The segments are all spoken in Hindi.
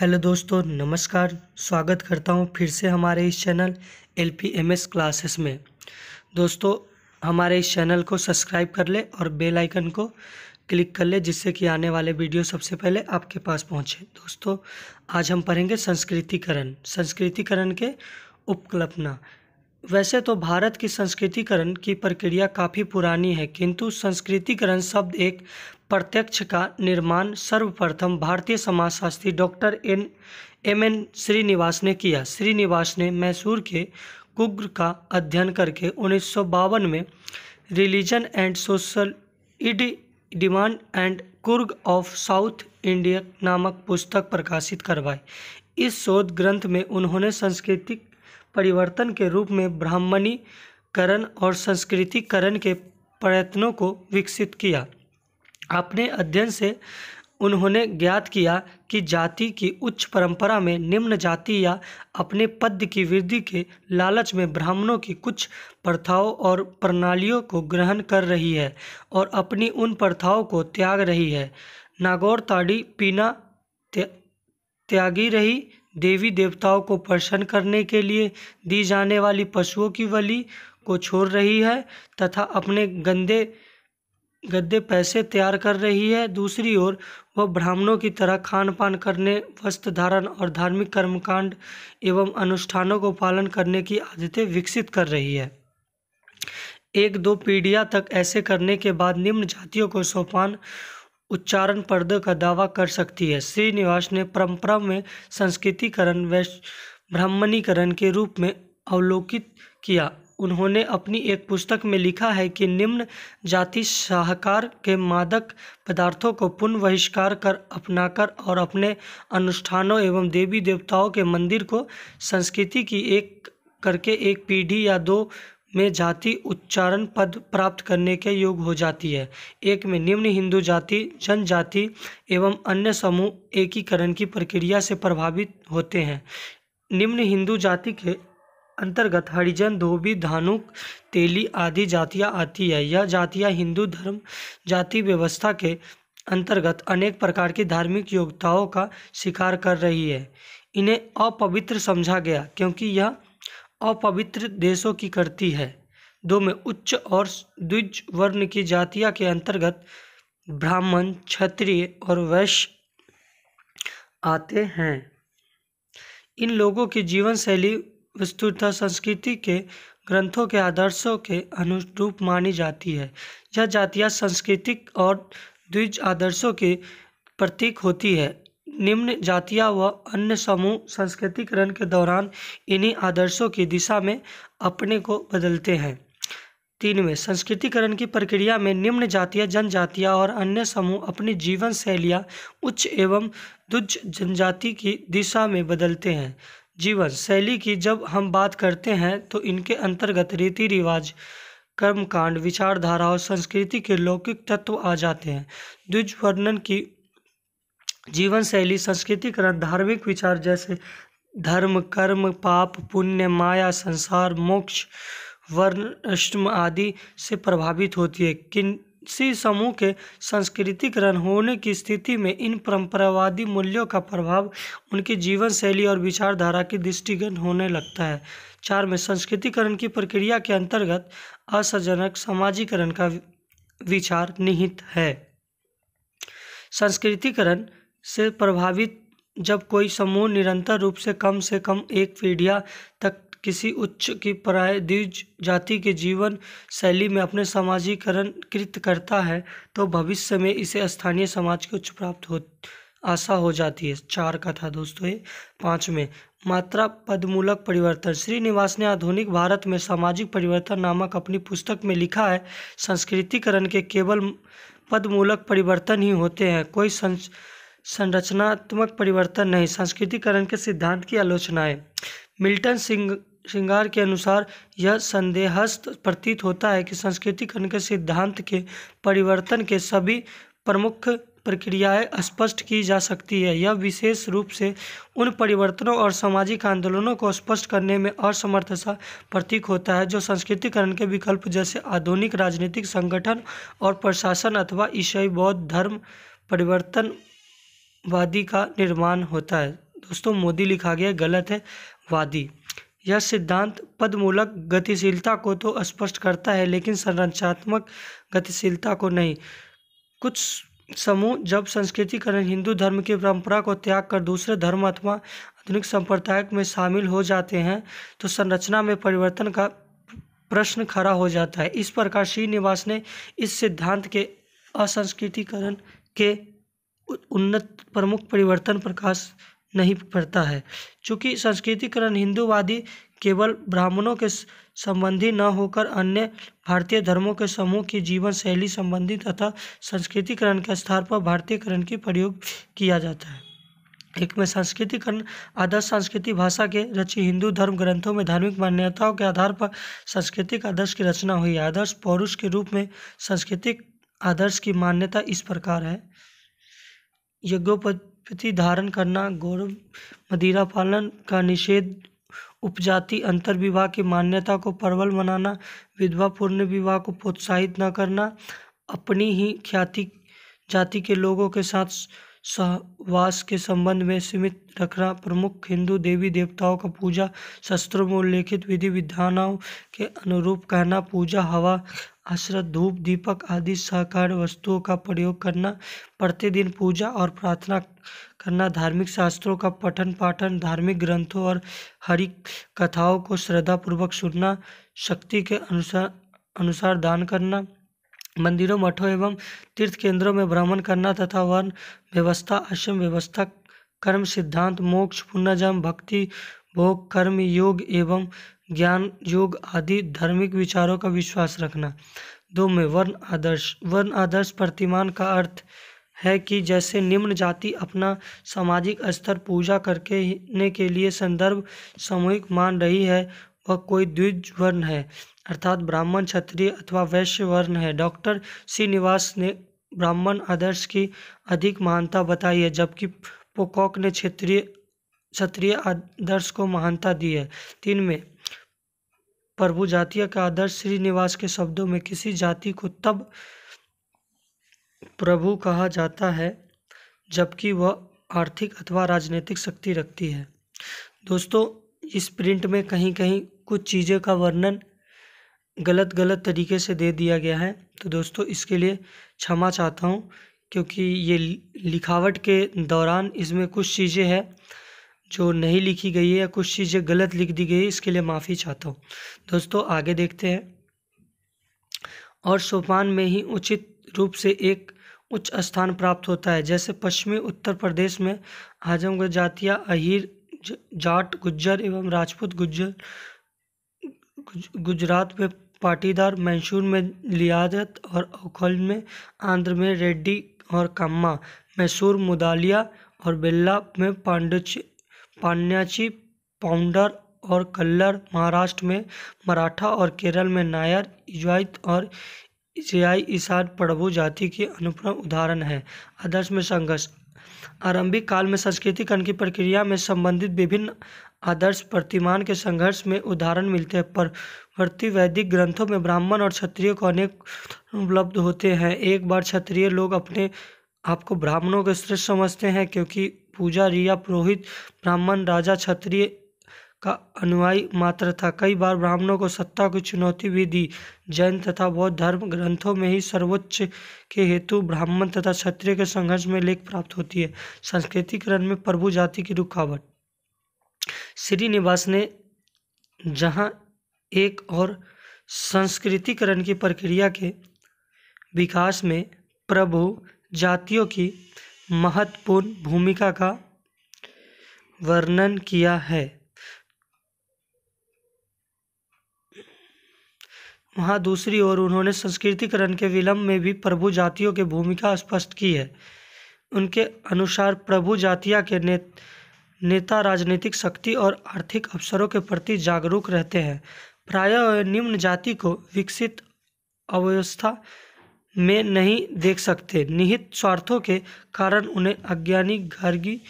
हेलो दोस्तों नमस्कार स्वागत करता हूं फिर से हमारे इस channel L P M S classes में दोस्तों हमारे इस चैनल को सब्सक्राइब कर ले और बेल आइकन को क्लिक कर ले जिससे कि आने वाले वीडियो सबसे पहले आपके पास पहुंचे दोस्तों आज हम पढ़ेंगे संस्कृतिकरण संस्कृतिकरण के उपकल्पना वैसे तो भारत की संस्कृतिकरण की प्रक्रिया काफ़ी पुरानी है किंतु संस्कृतिकरण शब्द एक प्रत्यक्ष का निर्माण सर्वप्रथम भारतीय समाजशास्त्री doctor N M N Srinivas ने किया श्रीनिवास ने मैसूर के कुग्र का अध्ययन करके उन्नीस में रिलीजन एंड सोशल इड डिमांड and Coorg of South India नामक पुस्तक प्रकाशित करवाई इस शोध ग्रंथ में उन्होंने सांस्कृतिक परिवर्तन के रूप में ब्राह्मणीकरण और संस्कृतिकरण के प्रयत्नों को विकसित किया अपने अध्ययन से उन्होंने ज्ञात किया कि जाति की उच्च परंपरा में निम्न जाति या अपने पद की वृद्धि के लालच में ब्राह्मणों की कुछ प्रथाओं और प्रणालियों को ग्रहण कर रही है और अपनी उन प्रथाओं को त्याग रही है नागौर ताड़ी पीना त्या, त्यागी रही देवी देवताओं को प्रसन्न करने के लिए दी जाने वाली पशुओं की बलि को छोड़ रही है तथा अपने गंदे गद्दे पैसे तैयार कर रही है दूसरी ओर वह ब्राह्मणों की तरह खान पान करने वस्त्र धारण और धार्मिक कर्मकांड एवं अनुष्ठानों को पालन करने की आदतें विकसित कर रही है एक दो पीढ़ियाँ तक ऐसे करने के बाद निम्न जातियों को सोपान उच्चारण पर्दे का दावा कर सकती है श्रीनिवास ने परंपरा में संस्कृतिकरण व ब्राह्मणीकरण के रूप में अवलोकित किया उन्होंने अपनी एक पुस्तक में लिखा है कि निम्न जाति शाहकार के मादक पदार्थों को पुनः बहिष्कार कर अपनाकर और अपने अनुष्ठानों एवं देवी देवताओं के मंदिर को संस्कृति की एक करके एक पीढ़ी या दो में जाति उच्चारण पद प्राप्त करने के योग हो जाती है एक में निम्न हिंदू जाति जनजाति एवं अन्य समूह एकीकरण की प्रक्रिया से प्रभावित होते हैं निम्न हिंदू जाति के अंतर्गत हरिजन धोबी धानुक तेली आदि जातियाँ आती है यह जातियाँ हिंदू धर्म जाति व्यवस्था के अंतर्गत अनेक प्रकार की धार्मिक योग्यताओं का शिकार कर रही है इन्हें अपवित्र समझा गया क्योंकि यह अपवित्र देशों की करती है दो में उच्च और द्विज वर्ण की जातिया के अंतर्गत ब्राह्मण क्षत्रिय और वैश्य आते हैं इन लोगों की जीवन शैली वस्तुतः संस्कृति के ग्रंथों के आदर्शों के अनुरूप मानी जाती है यह जातियाँ सांस्कृतिक और द्विज आदर्शों के प्रतीक होती है निम्न जातीय व अन्य समूह संस्कृतिकरण के दौरान इन्हीं आदर्शों की दिशा में अपने को बदलते हैं तीन में संस्कृतिकरण की प्रक्रिया में निम्न जातीय जनजातियाँ और अन्य समूह अपनी जीवन शैलियाँ उच्च एवं दुच्च जनजाति की दिशा में बदलते हैं जीवन शैली की जब हम बात करते हैं तो इनके अंतर्गत रीति रिवाज कर्मकांड विचारधारा और संस्कृति के लौकिक तत्व आ जाते हैं द्विज वर्णन की जीवन शैली संस्कृतिकरण धार्मिक विचार जैसे धर्म कर्म पाप पुण्य माया संसार मोक्ष वर्णाश्रम आदि से प्रभावित होती है किन किसी समूह के संस्कृतिकरण होने की स्थिति में इन परंपरावादी मूल्यों का प्रभाव उनकी जीवन शैली और विचारधारा के दृष्टिगत होने लगता है चार में संस्कृतिकरण की प्रक्रिया के अंतर्गत असजनक सामाजिकरण का विचार निहित है संस्कृतिकरण से प्रभावित जब कोई समूह निरंतर रूप से कम से कम एक पीढ़िया तक किसी उच्च की प्राय द्विज जाति के जीवन शैली में अपने समाजीकरण कृत करता है तो भविष्य में इसे स्थानीय समाज की उच्च प्राप्त हो आशा हो जाती है चार का था दोस्तों ये पाँच में मात्रा पदमूलक परिवर्तन श्रीनिवास ने आधुनिक भारत में सामाजिक परिवर्तन नामक अपनी पुस्तक में लिखा है संस्कृतिकरण के केवल पदमूलक परिवर्तन ही होते हैं कोई संस संरचनात्मक परिवर्तन नहीं संस्कृतिकरण के सिद्धांत की आलोचना है मिल्टन सिंह श्रृंगार के अनुसार यह संदेहस्त प्रतीत होता है कि संस्कृतिकरण के सिद्धांत के परिवर्तन के सभी प्रमुख प्रक्रियाएं स्पष्ट की जा सकती है यह विशेष रूप से उन परिवर्तनों और सामाजिक आंदोलनों को स्पष्ट करने में असमर्थता प्रतीक होता है जो संस्कृतिकरण के विकल्प जैसे आधुनिक राजनीतिक संगठन और प्रशासन अथवा ईसाई बौद्ध धर्म परिवर्तन वादी का निर्माण होता है दोस्तों मोदी लिखा गया गलत है वादी यह सिद्धांत पदमूलक गतिशीलता को तो स्पष्ट करता है लेकिन संरचनात्मक गतिशीलता को नहीं कुछ समूह जब संस्कृतिकरण हिंदू धर्म की परंपरा को त्याग कर दूसरे धर्म अथवा आधुनिक संप्रदाय में शामिल हो जाते हैं तो संरचना में परिवर्तन का प्रश्न खड़ा हो जाता है इस प्रकार श्रीनिवास ने इस सिद्धांत के असंस्कृतिकरण के उन्नत प्रमुख परिवर्तन प्रकाश नहीं पड़ता है चूँकि संस्कृतिकरण हिंदूवादी केवल ब्राह्मणों के संबंधी न होकर अन्य भारतीय धर्मों के समूह की जीवन शैली संबंधी तथा संस्कृतिकरण के स्थान पर भारतीयकरण की प्रयोग किया जाता है एक में संस्कृतिकरण आदर्श संस्कृति भाषा के रची हिंदू धर्म ग्रंथों में धार्मिक मान्यताओं के आधार पर सांस्कृतिक आदर्श की रचना हुई आदर्श पौरुष के रूप में सांस्कृतिक आदर्श की मान्यता इस प्रकार है यज्ञोपति धारण करना गौरव मदिरा पालन का निषेध उपजाति विवाह की मान्यता को प्रबल बनाना विधवा पूर्ण विवाह को प्रोत्साहित न करना अपनी ही ख्याति जाति के लोगों के साथ सहवास के संबंध में सीमित रखना प्रमुख हिंदू देवी देवताओं का पूजा शस्त्रों में उल्लेखित विधि विधानों के अनुरूप कहना पूजा हवा आश्रत धूप दीपक आदि साकार वस्तुओं का प्रयोग करना प्रतिदिन पूजा और प्रार्थना करना धार्मिक शास्त्रों का पठन पाठन धार्मिक ग्रंथों और हरि कथाओं को श्रद्धापूर्वक सुनना शक्ति के अनुसार अनुसार दान करना मंदिरों मठों एवं तीर्थ केंद्रों में भ्रमण करना तथा वर्ण व्यवस्था आश्रम व्यवस्था कर्म सिद्धांत मोक्ष पुनर्जन्म भक्ति भोग कर्म योग एवं ज्ञान योग आदि धार्मिक विचारों का विश्वास रखना दो में वर्ण आदर्श वर्ण आदर्श प्रतिमान का अर्थ है कि जैसे निम्न जाति अपना सामाजिक स्तर पूजा करके ने के लिए संदर्भ सामूहिक मान रही है वह कोई द्विज वर्ण है अर्थात ब्राह्मण क्षत्रिय अथवा वैश्य वर्ण है डॉक्टर श्रीनिवास ने ब्राह्मण आदर्श की अधिक महानता बताई है जबकि पोकॉक ने क्षेत्रीय क्षत्रिय आदर्श को महानता दी है तीन में प्रभु जातीय का आदर्श श्रीनिवास के शब्दों में किसी जाति को तब प्रभु कहा जाता है जबकि वह आर्थिक अथवा राजनीतिक शक्ति रखती है दोस्तों इस प्रिंट में कहीं कहीं कुछ चीज़ों का वर्णन गलत गलत तरीके से दे दिया गया है तो दोस्तों इसके लिए क्षमा चाहता हूँ क्योंकि ये लिखावट के दौरान इसमें कुछ चीज़ें हैं जो नहीं लिखी गई है या कुछ चीज़ें गलत लिख दी गई है इसके लिए माफ़ी चाहता हूँ दोस्तों आगे देखते हैं और सोपान में ही उचित रूप से एक उच्च स्थान प्राप्त होता है जैसे पश्चिमी उत्तर प्रदेश में आजमगढ़ जातिया अहिर जाट गुज्जर एवं राजपूत गुज्जर गुजरात में पाटीदार मैसूर में लियादत और अखल में आंध्र में रेड्डी और कम्मा मैसूर मुदालिया और बेल्ला में पांडुच पान्याची पाउंडर और कल्लर महाराष्ट्र में मराठा और केरल में नायर इजाइत और एशियाई ईसाई प्रभु जाति के अनुप्रम उदाहरण हैं आदर्श में संघर्ष आरंभिक काल में संस्कृतिकरण की प्रक्रिया में संबंधित विभिन्न आदर्श प्रतिमान के संघर्ष में उदाहरण मिलते हैं परवर्ती वैदिक ग्रंथों में ब्राह्मण और क्षत्रिय को अनेक उपलब्ध होते हैं एक बार क्षत्रिय लोग अपने आपको ब्राह्मणों के श्रेष्ठ समझते हैं क्योंकि पुजारी या पुरोहित ब्राह्मण राजा क्षत्रिय का अनुयायी मात्र था कई बार ब्राह्मणों को सत्ता की चुनौती भी दी जैन तथा बौद्ध धर्म ग्रंथों में ही सर्वोच्च के हेतु ब्राह्मण तथा क्षत्रिय के संघर्ष में लेख प्राप्त होती है संस्कृतिकरण में प्रभु जाति की रुकावट श्रीनिवास ने जहाँ एक और संस्कृतिकरण की प्रक्रिया के विकास में प्रभु जातियों की महत्वपूर्ण भूमिका का वर्णन किया है वहाँ दूसरी ओर उन्होंने संस्कृतिकरण के विलंब में भी प्रभु जातियों की भूमिका स्पष्ट की है उनके अनुसार प्रभु जातिया के ने, नेता राजनीतिक शक्ति और आर्थिक अवसरों के प्रति जागरूक रहते हैं प्रायः निम्न जाति को विकसित अव्यवस्था में नहीं देख सकते निहित स्वार्थों के कारण उन्हें अज्ञानी गर्गी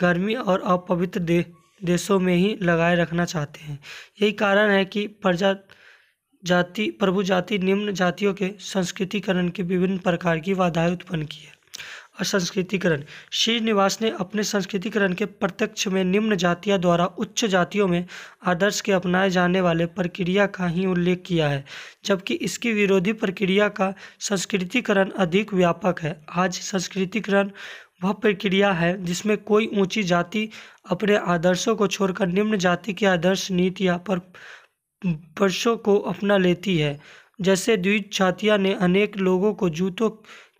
गर्मी और अपवित्र दे, देशों में ही लगाए रखना चाहते हैं यही कारण है कि प्रजा जाति प्रभु जाति निम्न जातियों के संस्कृतिकरण के विभिन्न प्रकार की बाधाएं उत्पन्न की है असंस्कृतिकरण श्रीनिवास ने अपने संस्कृतिकरण के प्रत्यक्ष में निम्न जातियों द्वारा उच्च जातियों में आदर्श के अपनाए जाने वाले प्रक्रिया का ही उल्लेख किया है जबकि इसकी विरोधी प्रक्रिया का संस्कृतिकरण अधिक व्यापक है आज संस्कृतिकरण वह प्रक्रिया है जिसमें कोई ऊंची जाति अपने आदर्शों को छोड़कर निम्न जाति के आदर्श नीतियाँ पर वर्षों को अपना लेती है जैसे द्विज छातिया ने अनेक लोगों को जूतों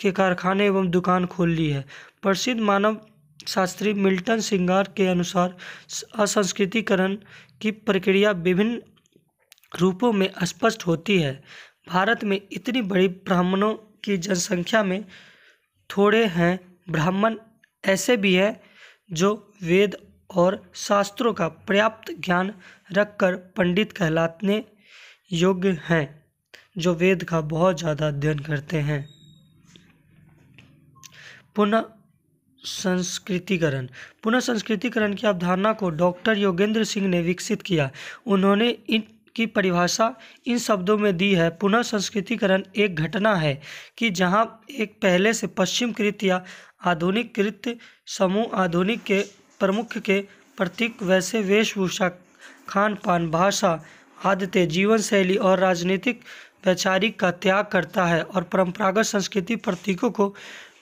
के कारखाने एवं दुकान खोल ली है प्रसिद्ध मानव शास्त्री मिल्टन सिंगार के अनुसार असंस्कृतिकरण की प्रक्रिया विभिन्न रूपों में स्पष्ट होती है भारत में इतनी बड़ी ब्राह्मणों की जनसंख्या में थोड़े हैं ब्राह्मण ऐसे भी हैं जो वेद और शास्त्रों का पर्याप्त ज्ञान रखकर पंडित कहलाने योग्य हैं जो वेद का बहुत ज़्यादा अध्ययन करते हैं पुनः संस्कृतिकरण पुनः संस्कृतिकरण की अवधारणा को डॉक्टर योगेंद्र सिंह ने विकसित किया उन्होंने इन की परिभाषा इन शब्दों में दी है पुनः संस्कृतिकरण एक घटना है कि जहां एक पहले से पश्चिम कृत या आधुनिक कृत समूह आधुनिक के प्रमुख के प्रतीक वैसे वेशभूषा खान पान भाषा आदतें जीवन शैली और राजनीतिक वैचारिक का त्याग करता है और परंपरागत संस्कृति प्रतीकों को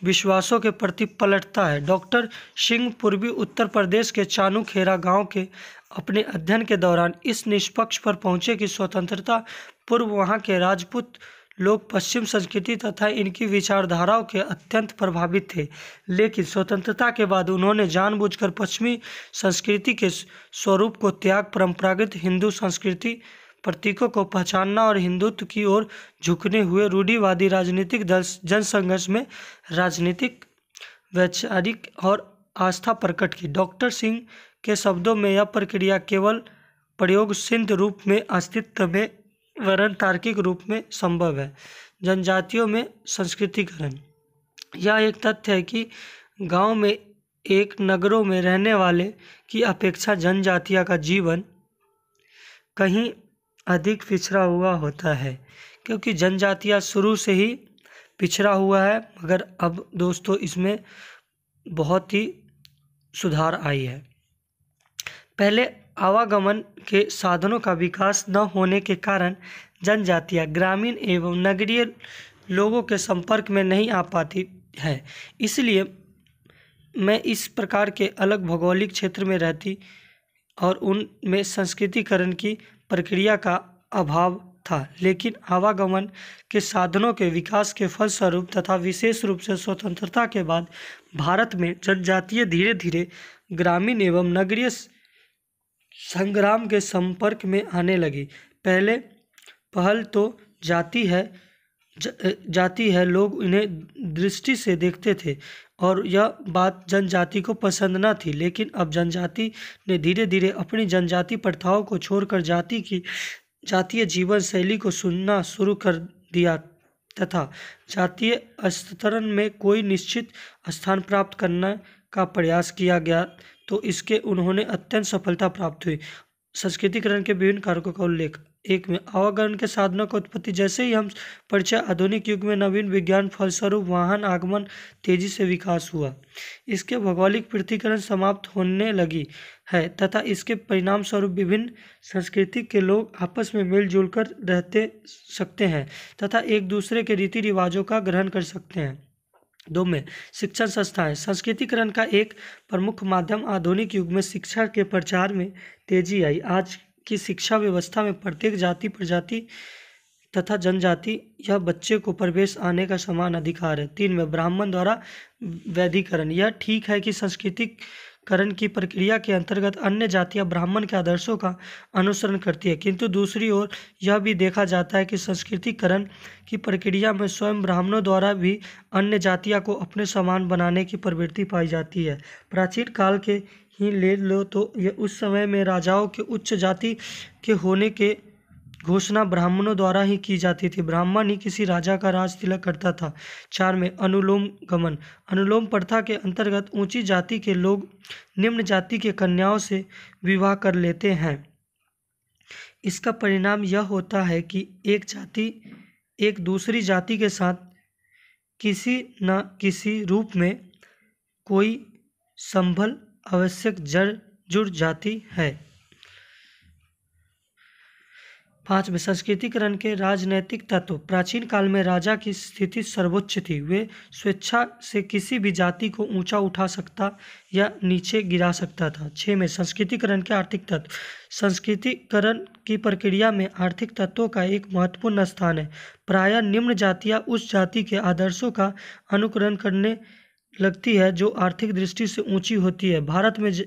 विश्वासों के प्रति पलटता है डॉक्टर सिंह पूर्वी उत्तर प्रदेश के चानूखेरा गांव के अपने अध्ययन के दौरान इस निष्पक्ष पर पहुंचे कि स्वतंत्रता पूर्व वहां के राजपूत लोग पश्चिम संस्कृति तथा इनकी विचारधाराओं के अत्यंत प्रभावित थे लेकिन स्वतंत्रता के बाद उन्होंने जानबूझकर पश्चिमी संस्कृति के स्वरूप को त्याग परंपरागत हिंदू संस्कृति प्रतीकों को पहचानना और हिंदुत्व की ओर झुकने हुए रूढ़ीवादी राजनीतिक दल जनसंघर्ष में राजनीतिक वैचारिक और आस्था प्रकट की डॉक्टर सिंह के शब्दों में यह प्रक्रिया केवल प्रयोग सिद्ध रूप में अस्तित्व में वरण तार्किक रूप में संभव है जनजातियों में संस्कृतिकरण यह एक तथ्य है कि गांव में एक नगरों में रहने वाले की अपेक्षा जनजातिया का जीवन कहीं अधिक पिछड़ा हुआ होता है क्योंकि जनजातियाँ शुरू से ही पिछड़ा हुआ है मगर अब दोस्तों इसमें बहुत ही सुधार आई है पहले आवागमन के साधनों का विकास न होने के कारण जनजातियाँ ग्रामीण एवं नगरीय लोगों के संपर्क में नहीं आ पाती है इसलिए मैं इस प्रकार के अलग भौगोलिक क्षेत्र में रहती और उनमें संस्कृतिकरण की प्रक्रिया का अभाव था लेकिन आवागमन के साधनों के विकास के फलस्वरूप तथा विशेष रूप से स्वतंत्रता के बाद भारत में जनजातीय धीरे धीरे ग्रामीण एवं नगरीय संग्राम के संपर्क में आने लगी पहले पहल तो जाती है जाती है लोग उन्हें दृष्टि से देखते थे और यह बात जनजाति को पसंद न थी लेकिन अब जनजाति ने धीरे धीरे अपनी जनजाति प्रथाओं को छोड़कर जाति की जातीय जीवन शैली को सुनना शुरू कर दिया तथा जातीय स्तरण में कोई निश्चित स्थान प्राप्त करने का प्रयास किया गया तो इसके उन्होंने अत्यंत सफलता प्राप्त हुई संस्कृतिकरण के विभिन्न कारकों का उल्लेख एक में आवागमन के साधनों की उत्पत्ति जैसे ही हम परिचय आधुनिक युग में नवीन विज्ञान फलस्वरूप वाहन आगमन तेजी से विकास हुआ इसके भौगोलिक पृथ्वीकरण समाप्त होने लगी है तथा इसके परिणाम स्वरूप विभिन्न संस्कृति के लोग आपस में मिलजुल कर रहते सकते हैं तथा एक दूसरे के रीति रिवाजों का ग्रहण कर सकते हैं दो में शिक्षण संस्थाएं संस्कृतिकरण का एक प्रमुख माध्यम आधुनिक युग में शिक्षा के प्रचार में तेजी आई आज की शिक्षा व्यवस्था में प्रत्येक जाति प्रजाति तथा जनजाति या बच्चे को प्रवेश आने का समान अधिकार है तीन में ब्राह्मण द्वारा वैधिकरण यह ठीक है कि सांस्कृतिक करण की प्रक्रिया के अंतर्गत अन्य जातियां ब्राह्मण के आदर्शों का अनुसरण करती है किंतु दूसरी ओर यह भी देखा जाता है कि संस्कृतिकरण की प्रक्रिया में स्वयं ब्राह्मणों द्वारा भी अन्य जातियां को अपने समान बनाने की प्रवृत्ति पाई जाती है प्राचीन काल के ही ले लो तो यह उस समय में राजाओं के उच्च जाति के होने के घोषणा ब्राह्मणों द्वारा ही की जाती थी ब्राह्मण ही किसी राजा का राज तिलक करता था चार में अनुलोम गमन अनुलोम प्रथा के अंतर्गत ऊंची जाति के लोग निम्न जाति के कन्याओं से विवाह कर लेते हैं इसका परिणाम यह होता है कि एक जाति एक दूसरी जाति के साथ किसी न किसी रूप में कोई संभल आवश्यक जड़ जुड़ जाती है में संस्कृतिकरण के राजनैतिक तत्व प्राचीन काल में राजा की स्थिति सर्वोच्च थी वे स्वेच्छा से किसी भी जाति को ऊंचा उठा सकता या नीचे गिरा सकता था छः में संस्कृतिकरण के आर्थिक तत्व संस्कृतिकरण की प्रक्रिया में आर्थिक तत्वों का एक महत्वपूर्ण स्थान है प्रायः निम्न जातियाँ उस जाति के आदर्शों का अनुकरण करने लगती है जो आर्थिक दृष्टि से ऊँची होती है भारत में ज...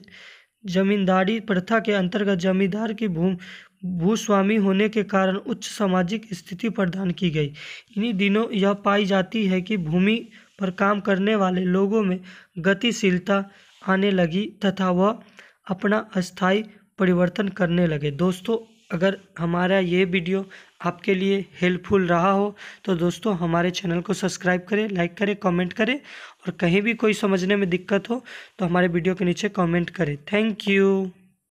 जमींदारी प्रथा के अंतर्गत जमींदार की भूमि भूस्वामी होने के कारण उच्च सामाजिक स्थिति प्रदान की गई इन्हीं दिनों यह पाई जाती है कि भूमि पर काम करने वाले लोगों में गतिशीलता आने लगी तथा वह अपना अस्थाई परिवर्तन करने लगे दोस्तों अगर हमारा ये वीडियो आपके लिए हेल्पफुल रहा हो तो दोस्तों हमारे चैनल को सब्सक्राइब करें लाइक करें कमेंट करें और कहीं भी कोई समझने में दिक्कत हो तो हमारे वीडियो के नीचे कमेंट करें थैंक यू